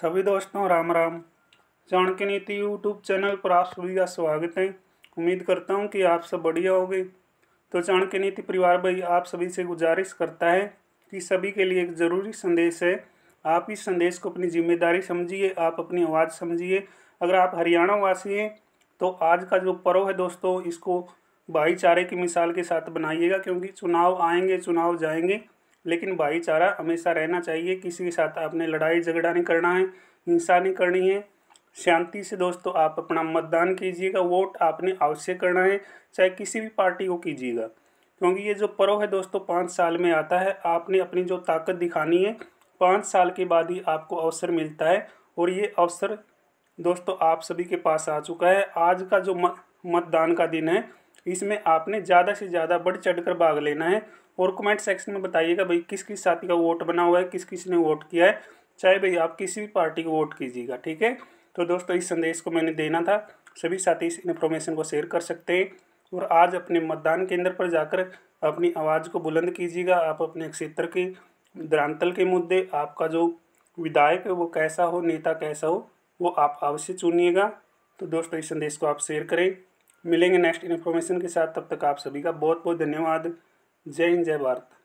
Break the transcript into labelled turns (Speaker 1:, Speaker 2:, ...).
Speaker 1: सभी दोस्तों राम राम चाणक्य नीति यूट्यूब चैनल पर आप सभी का स्वागत है उम्मीद करता हूँ कि आप सब बढ़िया होगे तो चाणक्य नीति परिवार भाई आप सभी से गुजारिश करता है कि सभी के लिए एक ज़रूरी संदेश है आप इस संदेश को अपनी जिम्मेदारी समझिए आप अपनी आवाज़ समझिए अगर आप हरियाणा वासी हैं तो आज का जो पर्व है दोस्तों इसको भाईचारे की मिसाल के साथ बनाइएगा क्योंकि चुनाव आएंगे चुनाव जाएंगे लेकिन भाईचारा हमेशा रहना चाहिए किसी के साथ आपने लड़ाई झगड़ा नहीं करना है हिंसा नहीं करनी है शांति से दोस्तों आप अपना मतदान कीजिएगा वोट आपने अवश्य करना है चाहे किसी भी पार्टी को कीजिएगा क्योंकि ये जो पर्व है दोस्तों पाँच साल में आता है आपने अपनी जो ताकत दिखानी है पाँच साल के बाद ही आपको अवसर मिलता है और ये अवसर दोस्तों आप सभी के पास आ चुका है आज का जो मतदान का दिन है इसमें आपने ज़्यादा से ज़्यादा बढ़ चढ़ कर भाग लेना है और कमेंट सेक्शन में बताइएगा भाई किस किस साथी का वोट बना हुआ है किस किस ने वोट किया है चाहे भाई आप किसी भी पार्टी को वोट कीजिएगा ठीक है तो दोस्तों इस संदेश को मैंने देना था सभी साथी इस इन्फॉर्मेशन को शेयर कर सकते हैं और आज अपने मतदान केंद्र पर जाकर अपनी आवाज़ को बुलंद कीजिएगा आप अपने क्षेत्र के दरांतल के मुद्दे आपका जो विधायक है वो कैसा हो नेता कैसा हो वो आप अवश्य चुनिएगा तो दोस्तों इस संदेश को आप शेयर करें मिलेंगे नेक्स्ट इन्फॉर्मेशन के साथ तब तक आप सभी का बहुत बहुत धन्यवाद जय हिंद जय भारत